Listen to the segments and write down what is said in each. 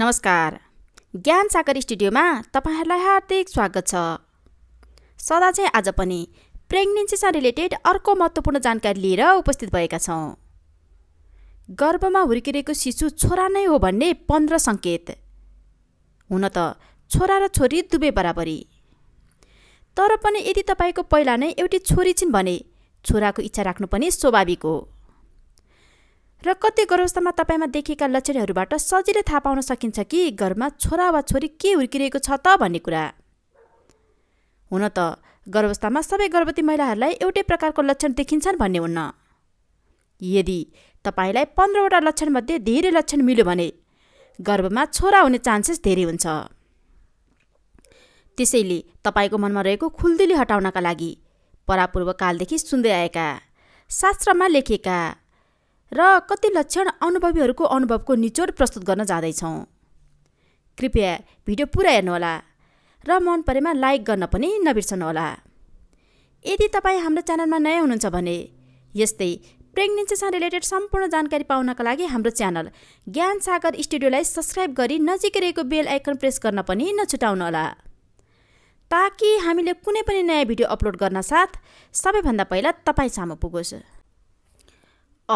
नमस्कार ज्ञान सागर स्टुडियोमा तपाईँहरूलाई हार्दिक स्वागत छ सदा चाहिँ आज पनि प्रेग्नेन्सीसँग रिलेटेड अर्को महत्त्वपूर्ण जानकारी लिएर उपस्थित भएका छौँ गर्भमा हुर्किरहेको शिशु छोरा नै हो भन्ने पन्ध्र सङ्केत हुन त छोरा र छोरी दुवै बराबरी तर पनि यदि तपाईँको पहिला नै एउटी छोरी छिन् भने छोराको इच्छा राख्नु पनि स्वाभाविक हो र कति गर्भावस्थामा तपाईँमा देखिएका लक्षणहरूबाट सजिलै थाहा पाउन सकिन्छ कि घरमा छोरा वा छोरी के हुर्किरहेको छ त भन्ने कुरा हुन त गर्भावस्थामा सबै गर्भवती महिलाहरूलाई एउटै प्रकारको लक्षण देखिन्छन् भन्ने हुन्न यदि तपाईँलाई पन्ध्रवटा लक्षणमध्ये धेरै लक्षण मिल्यो भने गर्भमा छोरा हुने चान्सेस धेरै हुन्छ त्यसैले तपाईँको मनमा रहेको खुल्दुली हटाउनका लागि परापूर्वकालदेखि सुन्दै आएका शास्त्रमा लेखिएका र कति लक्षण अनुभवीहरूको अनुभवको निचोड प्रस्तुत गर्न जाँदैछौँ कृपया भिडियो पुरा हेर्नुहोला र मन परेमा लाइक गर्न पनि नबिर्सनुहोला यदि तपाईँ हाम्रो च्यानलमा नयाँ हुनुहुन्छ भने यस्तै प्रेग्नेन्सीसँग रिलेटेड सम्पूर्ण जानकारी पाउनका लागि हाम्रो च्यानल ज्ञान सागर स्टुडियोलाई सब्सक्राइब गरी नजिकै रहेको बेल आइकन प्रेस गर्न पनि नछुटाउनुहोला ताकि हामीले कुनै पनि नयाँ भिडियो अपलोड गर्न साथ सबैभन्दा पहिला तपाईँ सामु पुगोस्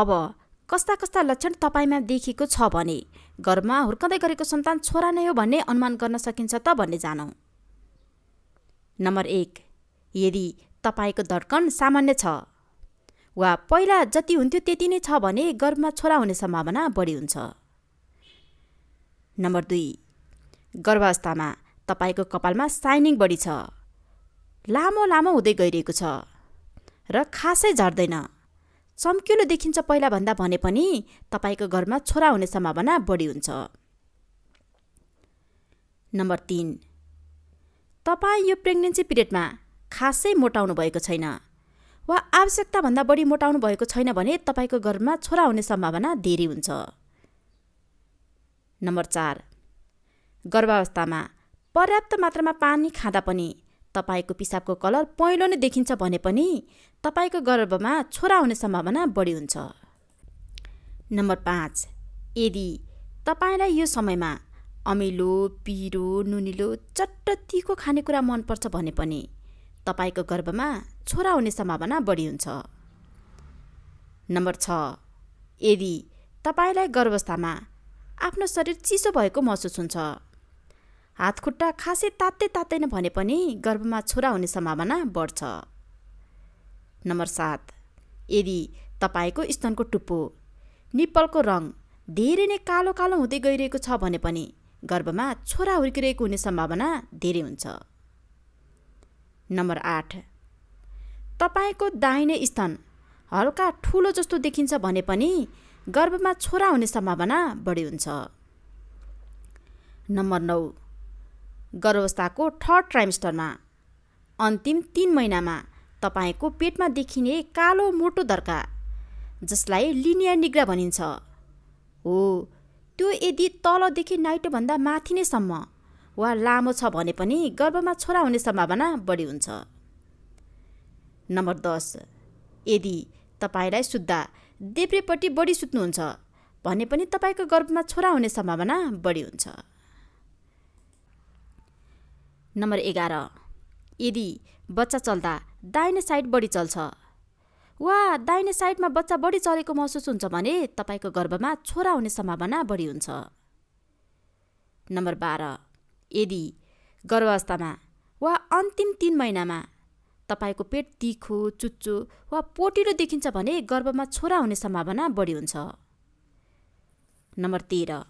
अब कस्ता कस्ता लक्षण तपाईँमा देखिएको छ भने घरमा हुर्कँदै गरेको सन्तान छोरा नै हो भन्ने अनुमान गर्न सकिन्छ त भन्ने जानौँ नम्बर एक यदि तपाईँको धड्कन सामान्य छ वा पहिला जति हुन्थ्यो त्यति नै छ भने गर्भमा छोरा हुने सम्भावना बढी हुन्छ नम्बर दुई गर्भावस्थामा तपाईँको कपालमा साइनिङ बढी छ लामो लामो हुँदै गइरहेको छ र खासै झर्दैन चम्किलो देखिन्छ पहिला भन्दा भने पनि तपाईँको घरमा छोरा हुने सम्भावना बढी हुन्छ नम्बर तिन तपाईँ यो प्रेग्नेन्सी पिरियडमा खासै मोटाउनु भएको छैन वा आवश्यकताभन्दा बढी मोटाउनु भएको छैन भने तपाईँको घरमा छोरा हुने सम्भावना धेरै हुन्छ नम्बर चार गर्भावस्थामा पर्याप्त मात्रामा पानी खाँदा पनि तपाईँको पिसाबको कलर पहेँलो नै देखिन्छ भने पनि तपाईँको गर्भमा छोरा हुने सम्भावना बढी हुन्छ नम्बर पाँच यदि तपाईँलाई यो समयमा अमिलो पिरो नुनिलो चट्ट तिखो खानेकुरा मनपर्छ भने पनि तपाईँको गर्भमा छोरा हुने सम्भावना बढी हुन्छ नम्बर छ यदि तपाईँलाई गर्भावस्थामा आफ्नो शरीर चिसो भएको महसुस हुन्छ हातखुट्टा खासै तात्तै तात्दैन भने पनि गर्भमा छोरा हुने सम्भावना बढ्छ नम्बर सात यदि तपाईँको स्तनको टुप्पो निप्पलको रङ धेरै नै कालो कालो हुँदै गइरहेको छ भने पनि गर्भमा छोरा हुर्किरहेको हुने सम्भावना धेरै हुन्छ नम्बर आठ तपाईँको दाहिने स्तन हल्का ठुलो जस्तो देखिन्छ भने पनि गर्भमा छोरा हुने सम्भावना बढी हुन्छ नम्बर नौ गर्भावस्थाको थर्ड ट्राइमिस्टरमा अन्तिम तिन महिनामा तपाईँको पेटमा देखिने कालो मोटो दर्का जसलाई लिनियर निग्रा भनिन्छ हो त्यो यदि तलदेखि नाइटोभन्दा माथि नैसम्म वा लामो छ भने पनि गर्भमा छोरा हुने सम्भावना बढी हुन्छ नम्बर दस यदि तपाईँलाई सुत्दा देब्रेपट्टि बढी सुत्नुहुन्छ भने पनि तपाईँको गर्भमा छोरा हुने सम्भावना बढी हुन्छ नम्बर एघार यदि बच्चा चल्दा दाहिने साइड बढी चल्छ वा दाहिने साइडमा बच्चा बढी चलेको महसुस हुन्छ भने तपाईँको गर्भमा छोरा हुने सम्भावना बढी हुन्छ नम्बर बाह्र यदि गर्भावस्थामा वा अन्तिम तिन महिनामा तपाईँको पेट तिखो चुच्चो वा पोटिलो देखिन्छ भने गर्भमा छोरा हुने सम्भावना बढी हुन्छ नम्बर तेह्र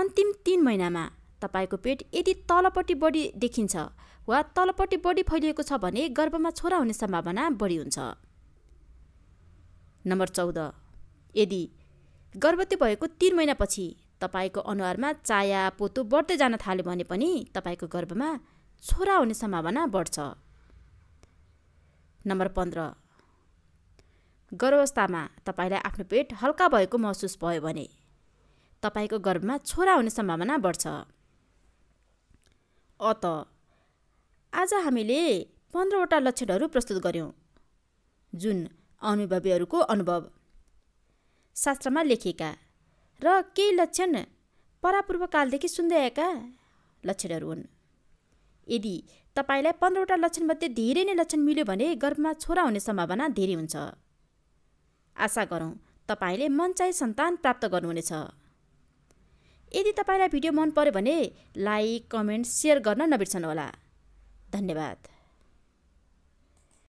अन्तिम तिन महिनामा तपाईँको पेट यदि तलपट्टि बढी देखिन्छ वा तलपट्टि बढी फैलिएको छ भने गर्भमा छोरा हुने सम्भावना बढी हुन्छ नम्बर चौध यदि गर्भवती भएको तिन महिनापछि तपाईँको अनुहारमा चाया पोतो बढ्दै जान थाल्यो भने पनि तपाईँको गर्भमा छोरा हुने सम्भावना बढ्छ नम्बर पन्ध्र गर्भावस्थामा तपाईँलाई आफ्नो पेट हल्का भएको महसुस भयो भने तपाईँको गर्भमा छोरा हुने सम्भावना बढ्छ अत आज हामीले पन्ध्रवटा लक्षणहरू प्रस्तुत गऱ्यौँ जुन अनुभवीहरूको अनुभव शास्त्रमा लेखिएका र केही लक्षण परापूर्वकालदेखि सुन्दै आएका लक्षणहरू हुन् यदि तपाईँलाई पन्ध्रवटा लक्षणमध्ये धेरै नै लक्षण मिल्यो भने गर्भमा छोरा हुने सम्भावना धेरै हुन्छ आशा गरौँ तपाईँले चाहिँ सन्तान प्राप्त गर्नुहुनेछ यदि तपाईँलाई भिडियो मन पऱ्यो भने लाइक कमेन्ट सेयर गर्न नबिर्सनुहोला धन्यवाद